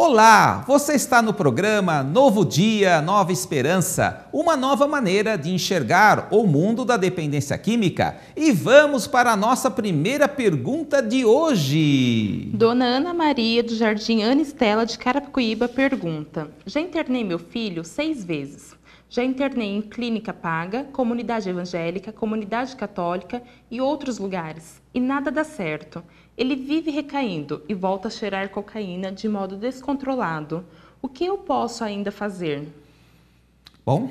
Olá, você está no programa Novo Dia, Nova Esperança, uma nova maneira de enxergar o mundo da dependência química. E vamos para a nossa primeira pergunta de hoje. Dona Ana Maria do Jardim Ana Estela de Carapicuíba pergunta: Já internei meu filho seis vezes. Já internei em clínica paga, comunidade evangélica, comunidade católica e outros lugares, e nada dá certo. Ele vive recaindo e volta a cheirar cocaína de modo descontrolado. O que eu posso ainda fazer? Bom,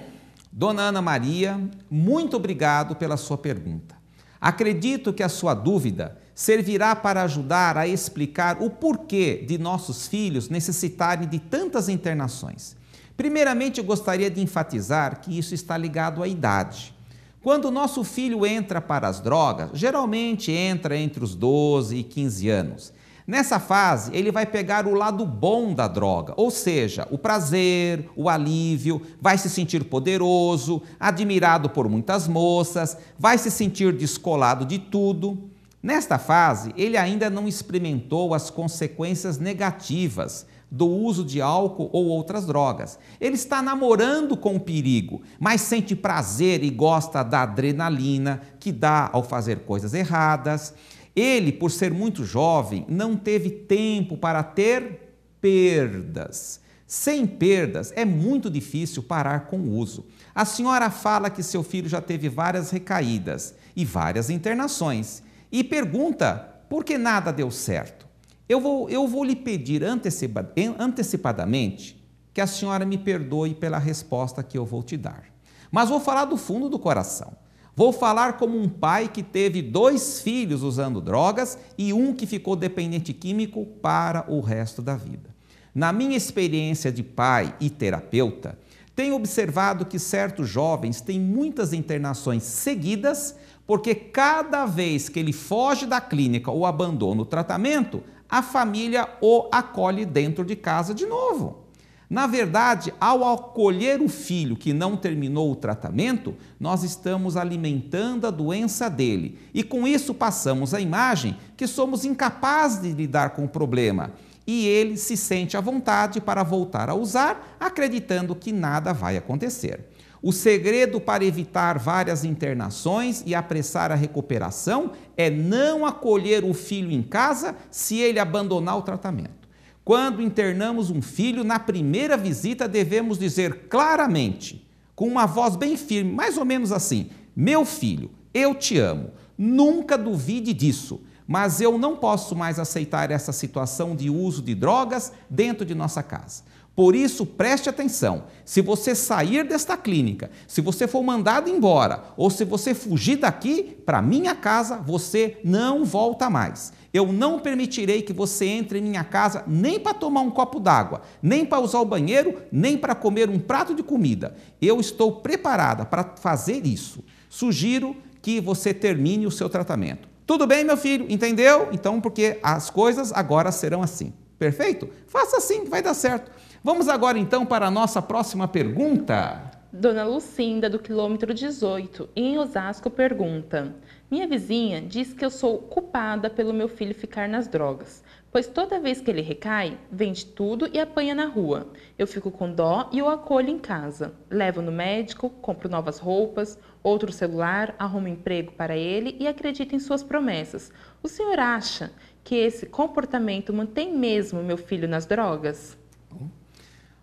dona Ana Maria, muito obrigado pela sua pergunta. Acredito que a sua dúvida servirá para ajudar a explicar o porquê de nossos filhos necessitarem de tantas internações. Primeiramente, eu gostaria de enfatizar que isso está ligado à idade. Quando o nosso filho entra para as drogas, geralmente entra entre os 12 e 15 anos. Nessa fase, ele vai pegar o lado bom da droga, ou seja, o prazer, o alívio, vai se sentir poderoso, admirado por muitas moças, vai se sentir descolado de tudo. Nesta fase, ele ainda não experimentou as consequências negativas do uso de álcool ou outras drogas. Ele está namorando com o perigo, mas sente prazer e gosta da adrenalina que dá ao fazer coisas erradas. Ele, por ser muito jovem, não teve tempo para ter perdas. Sem perdas, é muito difícil parar com o uso. A senhora fala que seu filho já teve várias recaídas e várias internações e pergunta por que nada deu certo. Eu vou, eu vou lhe pedir antecipadamente que a senhora me perdoe pela resposta que eu vou te dar. Mas vou falar do fundo do coração. Vou falar como um pai que teve dois filhos usando drogas e um que ficou dependente químico para o resto da vida. Na minha experiência de pai e terapeuta, tenho observado que certos jovens têm muitas internações seguidas, porque cada vez que ele foge da clínica ou abandona o tratamento, a família o acolhe dentro de casa de novo. Na verdade, ao acolher o filho que não terminou o tratamento, nós estamos alimentando a doença dele e com isso passamos a imagem que somos incapazes de lidar com o problema e ele se sente à vontade para voltar a usar, acreditando que nada vai acontecer. O segredo para evitar várias internações e apressar a recuperação é não acolher o filho em casa se ele abandonar o tratamento. Quando internamos um filho, na primeira visita devemos dizer claramente, com uma voz bem firme, mais ou menos assim: Meu filho, eu te amo, nunca duvide disso, mas eu não posso mais aceitar essa situação de uso de drogas dentro de nossa casa. Por isso, preste atenção: se você sair desta clínica, se você for mandado embora ou se você fugir daqui para minha casa, você não volta mais. Eu não permitirei que você entre em minha casa nem para tomar um copo d'água, nem para usar o banheiro, nem para comer um prato de comida. Eu estou preparada para fazer isso. Sugiro que você termine o seu tratamento. Tudo bem, meu filho? Entendeu? Então, porque as coisas agora serão assim. Perfeito? Faça assim, vai dar certo. Vamos agora então para a nossa próxima pergunta. Dona Lucinda, do quilômetro 18, em Osasco, pergunta: Minha vizinha diz que eu sou culpada pelo meu filho ficar nas drogas, pois toda vez que ele recai, vende tudo e apanha na rua. Eu fico com dó e o acolho em casa. Levo no médico, compro novas roupas, outro celular, arrumo emprego para ele e acredito em suas promessas. O senhor acha que esse comportamento mantém mesmo meu filho nas drogas?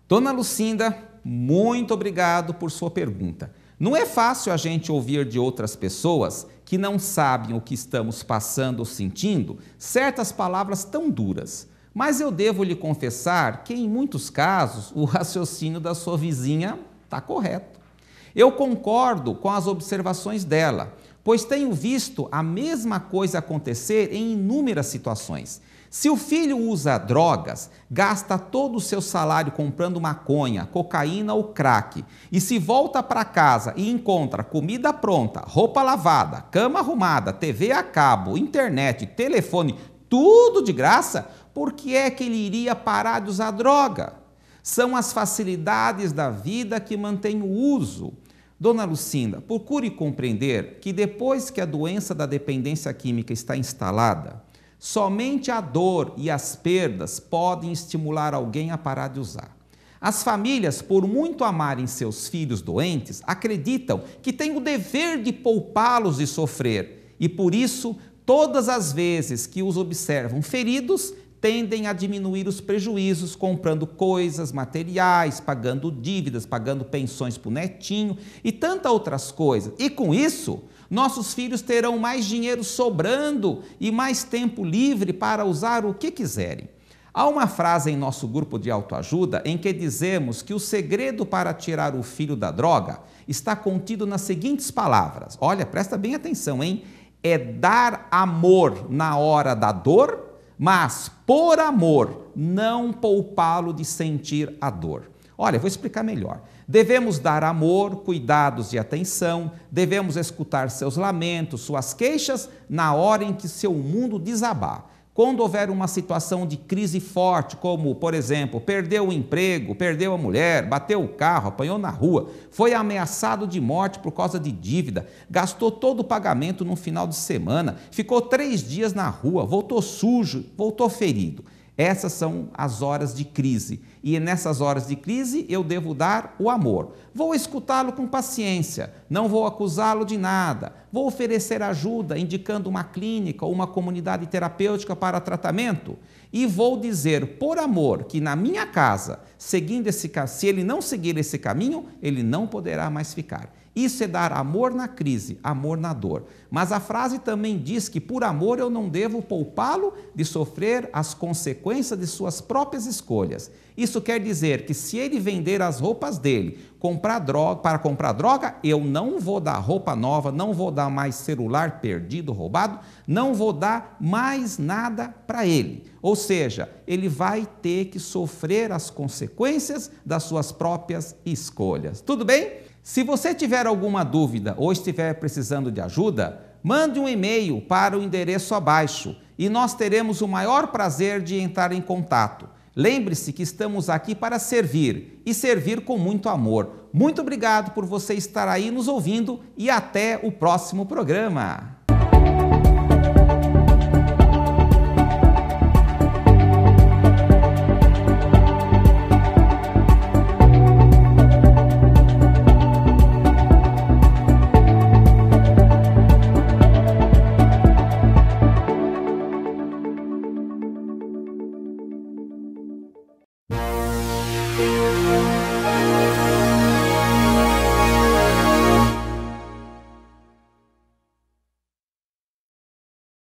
Dona Lucinda muito obrigado por sua pergunta. Não é fácil a gente ouvir de outras pessoas que não sabem o que estamos passando ou sentindo certas palavras tão duras. Mas eu devo lhe confessar que, em muitos casos, o raciocínio da sua vizinha está correto. Eu concordo com as observações dela pois tenho visto a mesma coisa acontecer em inúmeras situações. Se o filho usa drogas, gasta todo o seu salário comprando maconha, cocaína ou crack, e se volta para casa e encontra comida pronta, roupa lavada, cama arrumada, TV a cabo, internet, telefone, tudo de graça, por que é que ele iria parar de usar droga? São as facilidades da vida que mantêm o uso Dona Lucinda, procure compreender que depois que a doença da dependência química está instalada, somente a dor e as perdas podem estimular alguém a parar de usar. As famílias, por muito amarem seus filhos doentes, acreditam que têm o dever de poupá-los de sofrer e, por isso, todas as vezes que os observam feridos, tendem a diminuir os prejuízos comprando coisas, materiais, pagando dívidas, pagando pensões para o netinho e tantas outras coisas. E com isso, nossos filhos terão mais dinheiro sobrando e mais tempo livre para usar o que quiserem. Há uma frase em nosso grupo de autoajuda em que dizemos que o segredo para tirar o filho da droga está contido nas seguintes palavras. Olha, presta bem atenção, hein? É dar amor na hora da dor mas por amor não poupá-lo de sentir a dor. Olha, vou explicar melhor. Devemos dar amor, cuidados e atenção, devemos escutar seus lamentos, suas queixas na hora em que seu mundo desabar. Quando houver uma situação de crise forte, como, por exemplo, perdeu o emprego, perdeu a mulher, bateu o carro, apanhou na rua, foi ameaçado de morte por causa de dívida, gastou todo o pagamento no final de semana, ficou três dias na rua, voltou sujo, voltou ferido. Essas são as horas de crise. E nessas horas de crise eu devo dar o amor. Vou escutá-lo com paciência, não vou acusá-lo de nada. Vou oferecer ajuda, indicando uma clínica ou uma comunidade terapêutica para tratamento. E vou dizer, por amor, que na minha casa, seguindo esse, se ele não seguir esse caminho, ele não poderá mais ficar. Isso é dar amor na crise, amor na dor. Mas a frase também diz que por amor eu não devo poupá-lo de sofrer as consequências de suas próprias escolhas. Isso quer dizer que se ele vender as roupas dele comprar droga, para comprar droga, eu não vou dar roupa nova, não vou dar mais celular perdido, roubado, não vou dar mais nada para ele. Ou seja, ele vai ter que sofrer as consequências das suas próprias escolhas. Tudo bem? Se você tiver alguma dúvida ou estiver precisando de ajuda, mande um e-mail para o endereço abaixo e nós teremos o maior prazer de entrar em contato. Lembre-se que estamos aqui para servir e servir com muito amor. Muito obrigado por você estar aí nos ouvindo e até o próximo programa.